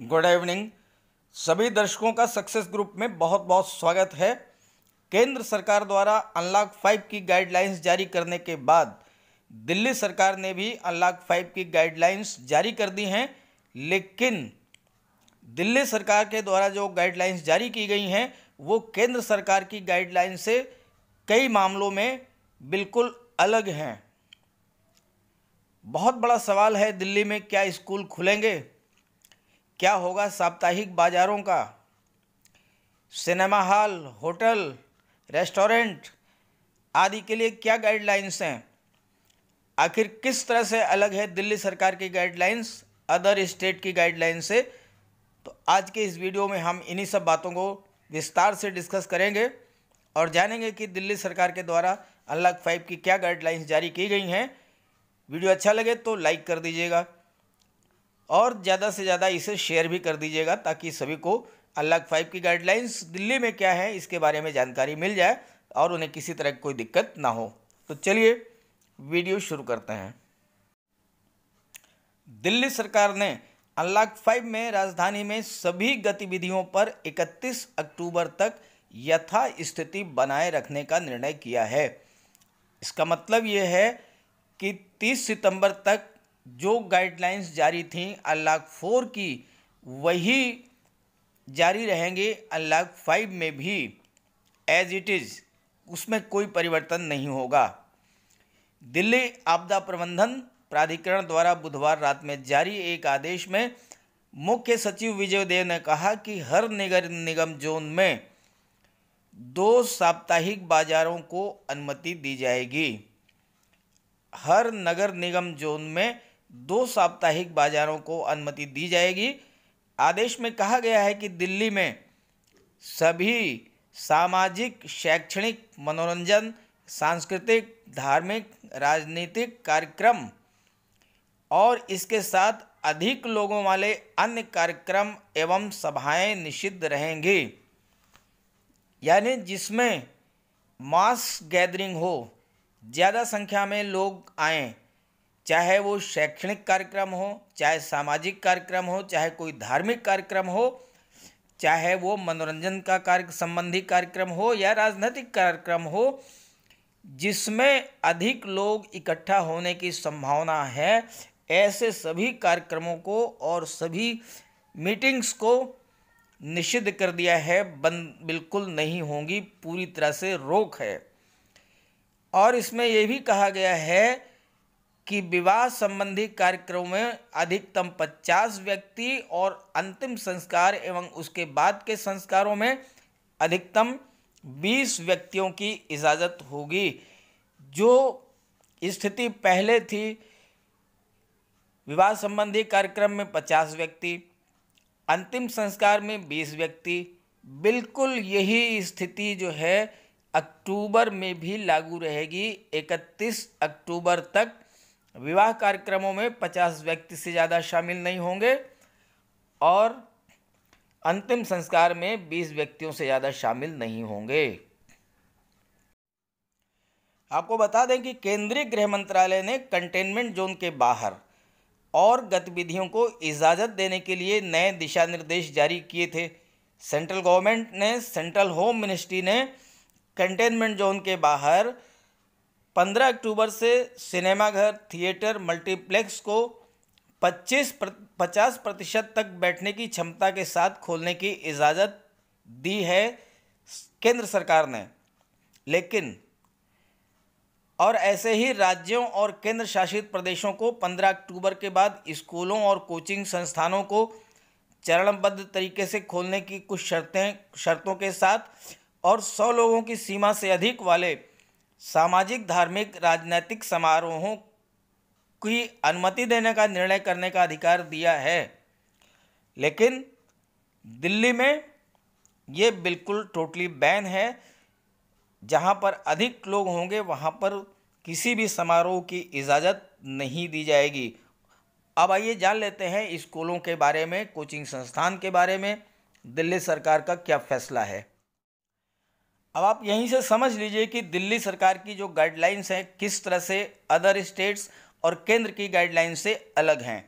good evening सभी दर्शकों का सक्सेस ग्रुप में बहुत बहुत स्वागत है केंद्र सरकार द्वारा अनलॉक फाइव की गाइडलाइंस जारी करने के बाद दिल्ली सरकार ने भी अनलॉक फाइव की गाइडलाइंस जारी कर दी हैं लेकिन दिल्ली सरकार के द्वारा जो गाइडलाइंस जारी की गई हैं वो केंद्र सरकार की गाइडलाइन से कई मामलों में बिल्कुल अलग हैं बहुत बड़ा सवाल है दिल्ली में क्या स्कूल खुलेंगे क्या होगा साप्ताहिक बाज़ारों का सिनेमा हॉल होटल रेस्टोरेंट आदि के लिए क्या गाइडलाइंस हैं आखिर किस तरह से अलग है दिल्ली सरकार की गाइडलाइंस अदर स्टेट की गाइडलाइंस से तो आज के इस वीडियो में हम इन्हीं सब बातों को विस्तार से डिस्कस करेंगे और जानेंगे कि दिल्ली सरकार के द्वारा अनलॉक फाइव की क्या गाइडलाइंस जारी की गई हैं वीडियो अच्छा लगे तो लाइक कर दीजिएगा और ज़्यादा से ज़्यादा इसे शेयर भी कर दीजिएगा ताकि सभी को अल्लाह फाइव की गाइडलाइंस दिल्ली में क्या है इसके बारे में जानकारी मिल जाए और उन्हें किसी तरह की कोई दिक्कत ना हो तो चलिए वीडियो शुरू करते हैं दिल्ली सरकार ने अनलॉक फाइव में राजधानी में सभी गतिविधियों पर 31 अक्टूबर तक यथा स्थिति बनाए रखने का निर्णय किया है इसका मतलब ये है कि 30 सितंबर तक जो गाइडलाइंस जारी थी अनलॉक फोर की वही जारी रहेंगे अनलॉक फाइव में भी एज इट इज़ उसमें कोई परिवर्तन नहीं होगा दिल्ली आपदा प्रबंधन प्राधिकरण द्वारा बुधवार रात में जारी एक आदेश में मुख्य सचिव विजय देव ने कहा कि हर नगर निगम जोन में दो साप्ताहिक बाजारों को अनुमति दी जाएगी हर नगर निगम जोन में दो साप्ताहिक बाजारों को अनुमति दी जाएगी आदेश में कहा गया है कि दिल्ली में सभी सामाजिक शैक्षणिक मनोरंजन सांस्कृतिक धार्मिक राजनीतिक कार्यक्रम और इसके साथ अधिक लोगों वाले अन्य कार्यक्रम एवं सभाएं निषिद्ध रहेंगी यानी जिसमें मास गैदरिंग हो ज़्यादा संख्या में लोग आएँ चाहे वो शैक्षणिक कार्यक्रम हो चाहे सामाजिक कार्यक्रम हो चाहे कोई धार्मिक कार्यक्रम हो चाहे वो मनोरंजन का कार्य संबंधी कार्यक्रम हो या राजनीतिक कार्यक्रम हो जिसमें अधिक लोग इकट्ठा होने की संभावना है ऐसे सभी कार्यक्रमों को और सभी मीटिंग्स को निषिद्ध कर दिया है बंद बिल्कुल नहीं होंगी पूरी तरह से रोक है और इसमें यह भी कहा गया है कि विवाह संबंधी कार्यक्रमों में अधिकतम 50 व्यक्ति और अंतिम संस्कार एवं उसके बाद के संस्कारों में अधिकतम 20 व्यक्तियों की इजाज़त होगी जो स्थिति पहले थी विवाह संबंधी कार्यक्रम में 50 व्यक्ति अंतिम संस्कार में 20 व्यक्ति बिल्कुल यही स्थिति जो है अक्टूबर में भी लागू रहेगी 31 अक्टूबर तक विवाह कार्यक्रमों में पचास व्यक्ति से ज़्यादा शामिल नहीं होंगे और अंतिम संस्कार में बीस व्यक्तियों से ज़्यादा शामिल नहीं होंगे आपको बता दें कि केंद्रीय गृह मंत्रालय ने कंटेनमेंट जोन के बाहर और गतिविधियों को इजाज़त देने के लिए नए दिशा निर्देश जारी किए थे सेंट्रल गवर्नमेंट ने सेंट्रल होम मिनिस्ट्री ने कंटेनमेंट जोन के बाहर पंद्रह अक्टूबर से सिनेमाघर थिएटर मल्टीप्लेक्स को पच्चीस पचास प्रतिशत तक बैठने की क्षमता के साथ खोलने की इजाज़त दी है केंद्र सरकार ने लेकिन और ऐसे ही राज्यों और केंद्र शासित प्रदेशों को 15 अक्टूबर के बाद स्कूलों और कोचिंग संस्थानों को चरणबद्ध तरीके से खोलने की कुछ शर्तें शर्तों के साथ और 100 लोगों की सीमा से अधिक वाले सामाजिक धार्मिक राजनैतिक समारोहों की अनुमति देने का निर्णय करने का अधिकार दिया है लेकिन दिल्ली में ये बिल्कुल टोटली बैन है जहाँ पर अधिक लोग होंगे वहाँ पर किसी भी समारोह की इजाज़त नहीं दी जाएगी अब आइए जान लेते हैं स्कूलों के बारे में कोचिंग संस्थान के बारे में दिल्ली सरकार का क्या फैसला है अब आप यहीं से समझ लीजिए कि दिल्ली सरकार की जो गाइडलाइंस हैं किस तरह से अदर स्टेट्स और केंद्र की गाइडलाइंस से अलग हैं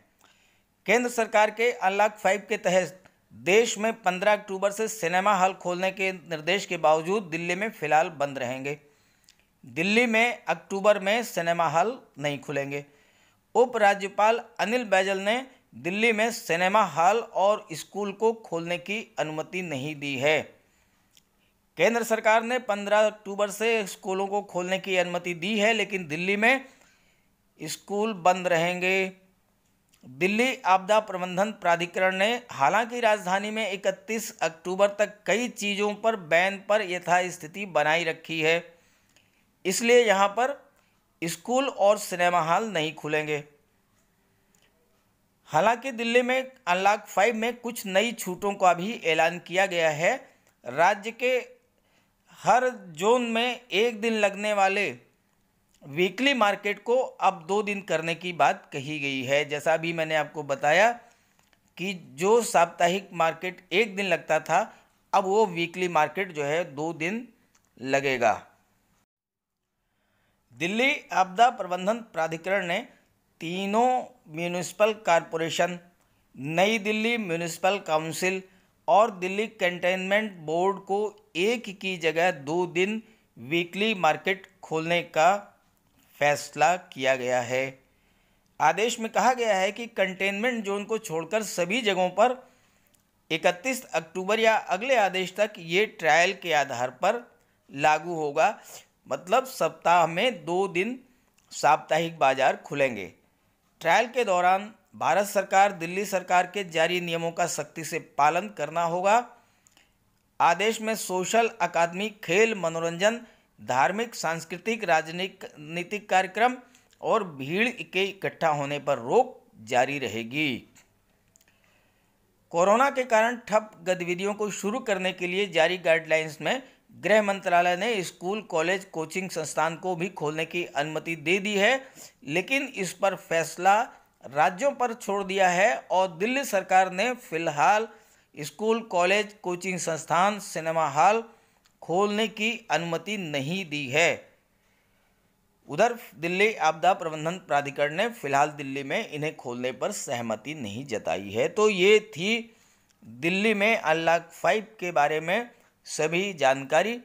केंद्र सरकार के अनलॉक फाइव के तहत देश में 15 अक्टूबर से सिनेमा हॉल खोलने के निर्देश के बावजूद दिल्ली में फिलहाल बंद रहेंगे दिल्ली में अक्टूबर में सिनेमा हॉल नहीं खुलेंगे उपराज्यपाल अनिल बैजल ने दिल्ली में सिनेमा हॉल और स्कूल को खोलने की अनुमति नहीं दी है केंद्र सरकार ने 15 अक्टूबर से स्कूलों को खोलने की अनुमति दी है लेकिन दिल्ली में स्कूल बंद रहेंगे दिल्ली आपदा प्रबंधन प्राधिकरण ने हालांकि राजधानी में 31 अक्टूबर तक कई चीज़ों पर बैन पर यथास्थिति बनाई रखी है इसलिए यहाँ पर स्कूल और सिनेमा हॉल नहीं खुलेंगे हालांकि दिल्ली में अनलॉक फाइव में कुछ नई छूटों का भी ऐलान किया गया है राज्य के हर जोन में एक दिन लगने वाले वीकली मार्केट को अब दो दिन करने की बात कही गई है जैसा भी मैंने आपको बताया कि जो साप्ताहिक मार्केट एक दिन लगता था अब वो वीकली मार्केट जो है दो दिन लगेगा दिल्ली आपदा प्रबंधन प्राधिकरण ने तीनों म्यूनिसिपल कॉरपोरेशन नई दिल्ली म्यूनिसिपल काउंसिल और दिल्ली कंटेनमेंट बोर्ड को एक की जगह दो दिन वीकली मार्केट खोलने का फैसला किया गया है आदेश में कहा गया है कि कंटेनमेंट जोन को छोड़कर सभी जगहों पर 31 अक्टूबर या अगले आदेश तक ये ट्रायल के आधार पर लागू होगा मतलब सप्ताह में दो दिन साप्ताहिक बाजार खुलेंगे ट्रायल के दौरान भारत सरकार दिल्ली सरकार के जारी नियमों का सख्ती से पालन करना होगा आदेश में सोशल अकादमी खेल मनोरंजन धार्मिक सांस्कृतिक राजनीतिक कार्यक्रम और भीड़ के इकट्ठा होने पर रोक जारी रहेगी कोरोना के कारण ठप गतिविधियों को शुरू करने के लिए जारी गाइडलाइंस में गृह मंत्रालय ने स्कूल कॉलेज कोचिंग संस्थान को भी खोलने की अनुमति दे दी है लेकिन इस पर फैसला राज्यों पर छोड़ दिया है और दिल्ली सरकार ने फिलहाल स्कूल कॉलेज कोचिंग संस्थान सिनेमा हॉल खोलने की अनुमति नहीं दी है उधर दिल्ली आपदा प्रबंधन प्राधिकरण ने फिलहाल दिल्ली में इन्हें खोलने पर सहमति नहीं जताई है तो ये थी दिल्ली में अनलॉक फाइव के बारे में सभी जानकारी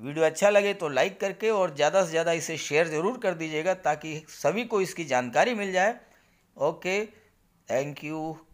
वीडियो अच्छा लगे तो लाइक करके और ज़्यादा से ज़्यादा इसे शेयर ज़रूर कर दीजिएगा ताकि सभी को इसकी जानकारी मिल जाए okay thank you